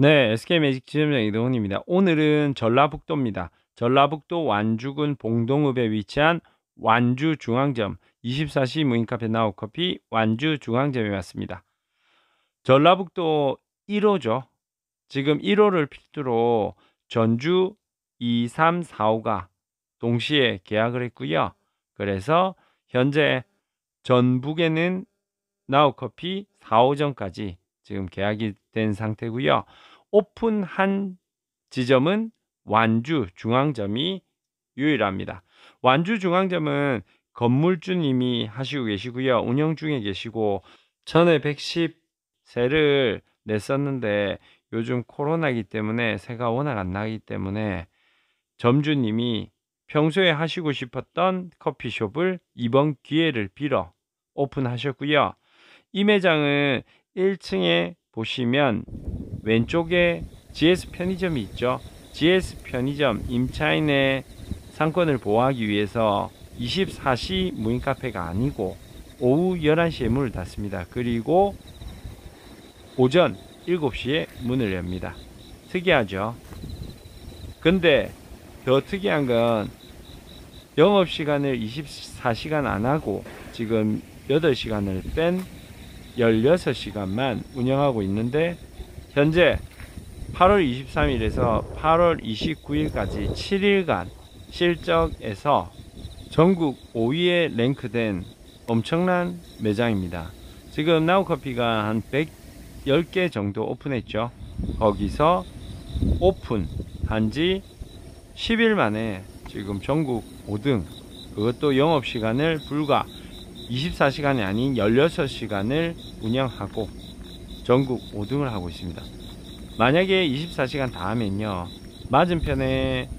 네, SK 매직 지점장 이동훈입니다. 오늘은 전라북도입니다. 전라북도 완주군 봉동읍에 위치한 완주 중앙점 24시 무인카페 나우커피 완주 중앙점에 왔습니다. 전라북도 1호죠. 지금 1호를 필두로 전주 2, 3, 4호가 동시에 계약을 했고요. 그래서 현재 전북에는 나우커피 4호점까지 지금 계약이 된 상태고요. 오픈한 지점은 완주 중앙점이 유일합니다. 완주 중앙점은 건물주님이 하시고 계시고요. 운영 중에 계시고 전에 110세를 냈었는데 요즘 코로나기 이 때문에 새가 워낙 안 나기 때문에 점주님이 평소에 하시고 싶었던 커피숍을 이번 기회를 빌어 오픈하셨고요. 이 매장은 1층에 보시면 왼쪽에 GS 편의점이 있죠. GS 편의점 임차인의 상권을 보호하기 위해서 24시 무인 카페가 아니고 오후 11시에 문을 닫습니다. 그리고 오전 7시에 문을 엽니다. 특이하죠. 근데 더 특이한 건 영업시간을 24시간 안 하고 지금 8시간을 뺀 16시간만 운영하고 있는데 현재 8월 23일에서 8월 29일까지 7일간 실적에서 전국 5위에 랭크된 엄청난 매장입니다. 지금 나우커피가 한 110개 정도 오픈했죠. 거기서 오픈한 지 10일 만에 지금 전국 5등 그것도 영업시간을 불과 24시간이 아닌 16시간을 운영하고 전국 5등을 하고 있습니다 만약에 24시간 다음면요 맞은편에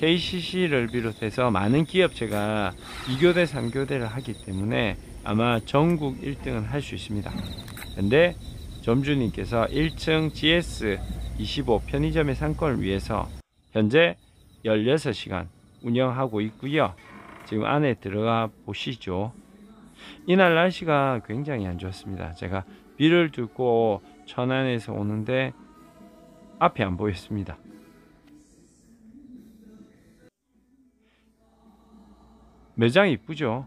KCC를 비롯해서 많은 기업체가 2교대 3교대를 하기 때문에 아마 전국 1등은 할수 있습니다 근데 점주님께서 1층 GS 25 편의점의 상권을 위해서 현재 16시간 운영하고 있고요 지금 안에 들어가 보시죠 이날 날씨가 굉장히 안 좋았습니다 제가 비를 뚫고 천안에서 오는데 앞이 안 보였습니다. 매장 이쁘죠?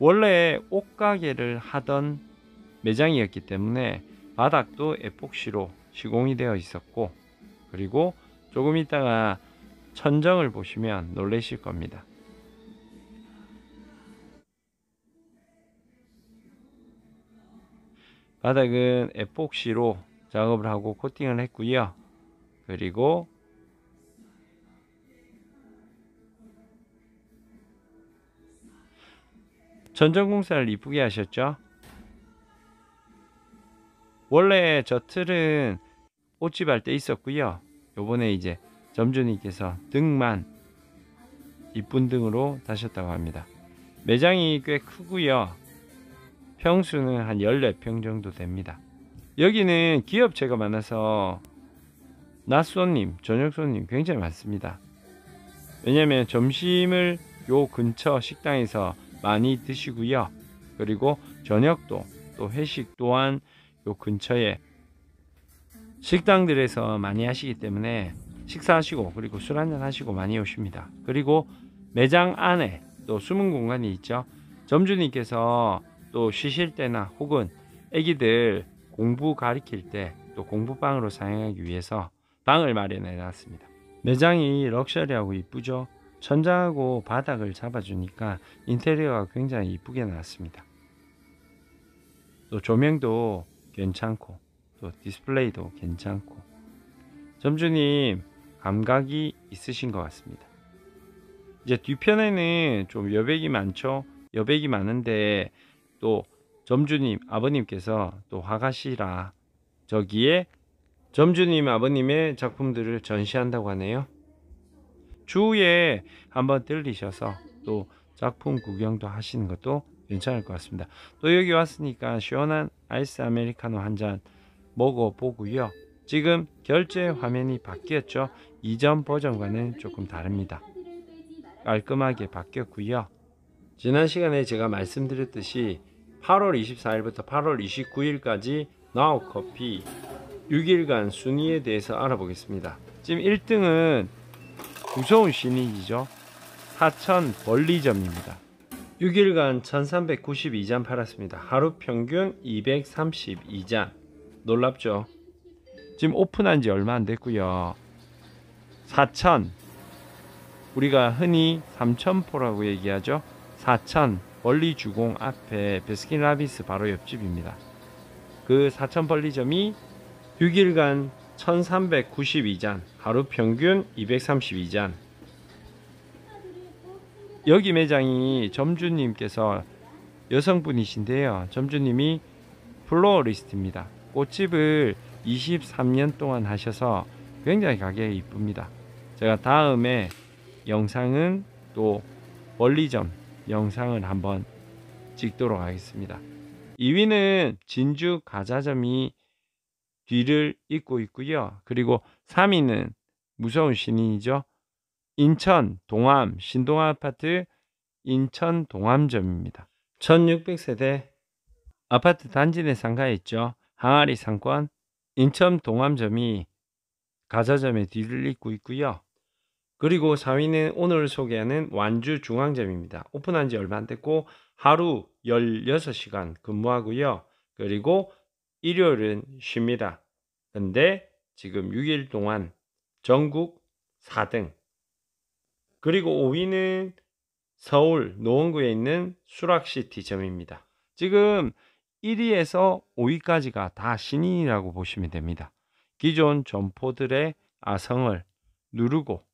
원래 옷가게를 하던 매장이었기 때문에 바닥도 에폭시로 시공이 되어 있었고 그리고 조금 있다가 천정을 보시면 놀라실 겁니다. 바닥은 에폭시로 작업을 하고 코팅을 했고요 그리고 전전 공사를 이쁘게 하셨죠 원래 저 틀은 꽃집 할때 있었고요 요번에 이제 점주님께서 등만 이쁜 등으로 다셨다고 합니다 매장이 꽤 크고요 평수는 한 14평 정도 됩니다. 여기는 기업체가 많아서 낮 손님, 저녁 손님 굉장히 많습니다. 왜냐면 하 점심을 요 근처 식당에서 많이 드시고요. 그리고 저녁도 또 회식 또한 요 근처에 식당들에서 많이 하시기 때문에 식사하시고 그리고 술 한잔 하시고 많이 오십니다. 그리고 매장 안에 또 숨은 공간이 있죠. 점주님께서 또 쉬실 때나 혹은 애기들 공부 가리킬 때 또 공부방으로 사용하기 위해서 방을 마련해 놨습니다. 매장이 럭셔리하고 이쁘죠? 천장하고 바닥을 잡아주니까 인테리어가 굉장히 이쁘게 나왔습니다. 또 조명도 괜찮고 또 디스플레이도 괜찮고 점주님 감각이 있으신 것 같습니다. 이제 뒤편에는 좀 여백이 많죠? 여백이 많은데 또 점주님 아버님께서 또 화가시라 저기에 점주님 아버님의 작품들을 전시한다고 하네요. 주에 한번 들리셔서 또 작품 구경도 하시는 것도 괜찮을 것 같습니다. 또 여기 왔으니까 시원한 아이스 아메리카노 한 잔 먹어보고요. 지금 결제 화면이 바뀌었죠. 이전 버전과는 조금 다릅니다. 깔끔하게 바뀌었고요. 지난 시간에 제가 말씀드렸듯이 8월 24일부터 8월 29일까지 나우커피 6일간 순위에 대해서 알아보겠습니다. 지금 1등은 무서운 신인이죠. 하천 벌리점입니다. 6일간 1392잔 팔았습니다. 하루 평균 232잔. 놀랍죠? 지금 오픈한 지 얼마 안 됐고요. 4천 우리가 흔히 3천포라고 얘기하죠. 4천 멀리 주공 앞에 베스킨라빈스 바로 옆집입니다. 그4천 벌리점이 6일간 1392잔, 하루 평균 232잔. 여기 매장이 점주님께서 여성분이신데요. 점주님이 플로리스트입니다. 어 꽃집을 23년 동안 하셔서 굉장히 가격이 이쁩니다. 제가 다음에 영상은 또 원리점 영상을 한번 찍도록 하겠습니다. 2위는 진주 가자점이 뒤를 잇고 있고요. 그리고 3위는 무서운 신인이죠. 인천 동암 신동아 아파트 인천 동암점입니다. 1600세대 아파트 단지 내 상가에 있죠. 항아리 상권 인천 동암점이 가자점의 뒤를 잇고 있고요. 그리고 4위는 오늘 소개하는 완주 중앙점입니다. 오픈한 지 얼마 안 됐고 하루 16시간 근무하고요. 그리고 일요일은 쉽니다. 근데 지금 6일 동안 전국 4등. 그리고 5위는 서울 노원구에 있는 수락시티점입니다. 지금 1위에서 5위까지가 다 신인이라고 보시면 됩니다. 기존 점포들의 아성을 누르고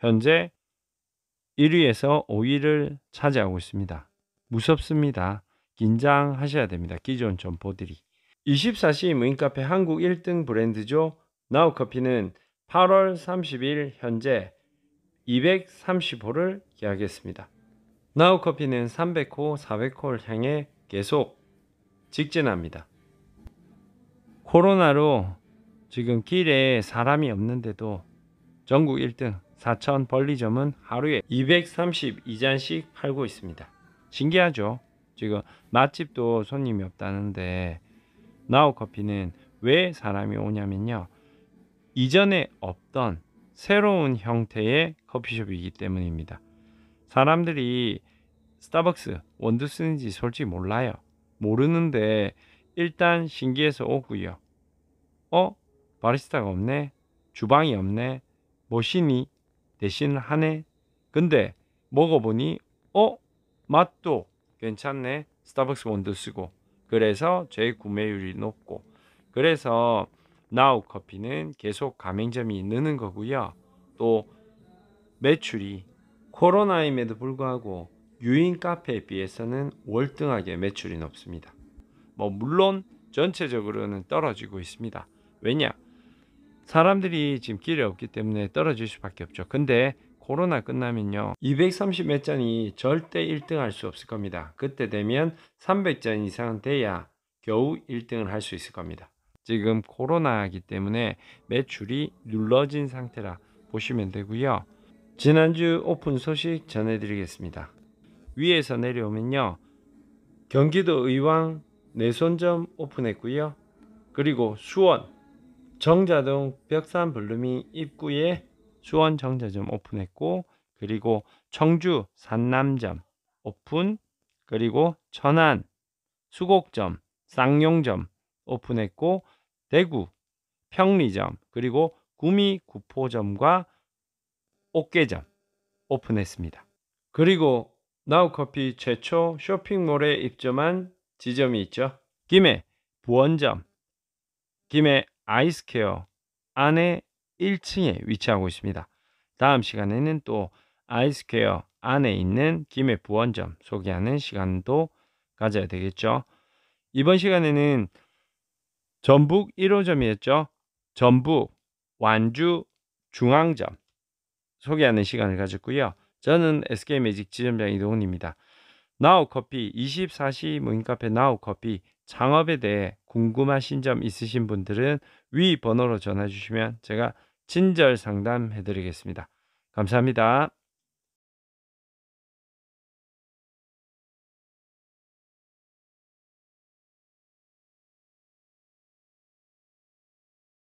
현재 1위에서 5위를 차지하고 있습니다. 무섭습니다. 긴장하셔야 됩니다. 기존 점포들이. 24시 무인카페 한국 1등 브랜드죠. 나우커피는 8월 30일 현재 230호를 계약했습니다. 나우커피는 300호, 400호를 향해 계속 직진합니다. 코로나로 지금 길에 사람이 없는데도 전국 1등 4천 벌리점은 하루에 232잔씩 팔고 있습니다. 신기하죠? 지금 맛집도 손님이 없다는데 나우 커피는 왜 사람이 오냐면요. 이전에 없던 새로운 형태의 커피숍이기 때문입니다. 사람들이 스타벅스 원두 쓰는지 솔직히 몰라요. 모르는데 일단 신기해서 오고요. 어? 바리스타가 없네? 주방이 없네? 뭐시니? 대신 하네. 근데 먹어보니 어? 맛도 괜찮네. 스타벅스 원두 쓰고. 그래서 제 구매율이 높고. 그래서 나우 커피는 계속 가맹점이 느는 거고요. 또 매출이 코로나임에도 불구하고 유인 카페에 비해서는 월등하게 매출이 높습니다. 뭐 물론 전체적으로는 떨어지고 있습니다. 왜냐? 사람들이 지금 길이 없기 때문에 떨어질 수밖에 없죠. 근데 코로나 끝나면요. 230몇 잔이 절대 1등 할 수 없을 겁니다. 그때 되면 300잔 이상 돼야 겨우 1등을 할 수 있을 겁니다. 지금 코로나이기 때문에 매출이 눌러진 상태라 보시면 되고요. 지난주 오픈 소식 전해드리겠습니다. 위에서 내려오면요. 경기도 의왕 내손점 오픈했고요. 그리고 수원 정자동 벽산 블루미 입구에 수원 정자점 오픈했고 그리고 청주 산남점 오픈 그리고 천안 수곡점 쌍용점 오픈했고 대구 평리점 그리고 구미 구포점과 옥계점 오픈했습니다. 그리고 나우커피 최초 쇼핑몰에 입점한 지점이 있죠. 김해 부원점, 김해 아이스케어 안에 1층에 위치하고 있습니다. 다음 시간에는 또 아이스케어 안에 있는 김해 부원점 소개하는 시간도 가져야 되겠죠. 이번 시간에는 전북 1호점이었죠. 전북, 완주, 중앙점 소개하는 시간을 가졌고요. 저는 SK매직 지점장 이동훈입니다. 나우커피 24시 무인카페 나우커피 창업에 대해 궁금하신 점 있으신 분들은 위 번호로 전화 주시면 제가 친절 상담해 드리겠습니다. 감사합니다.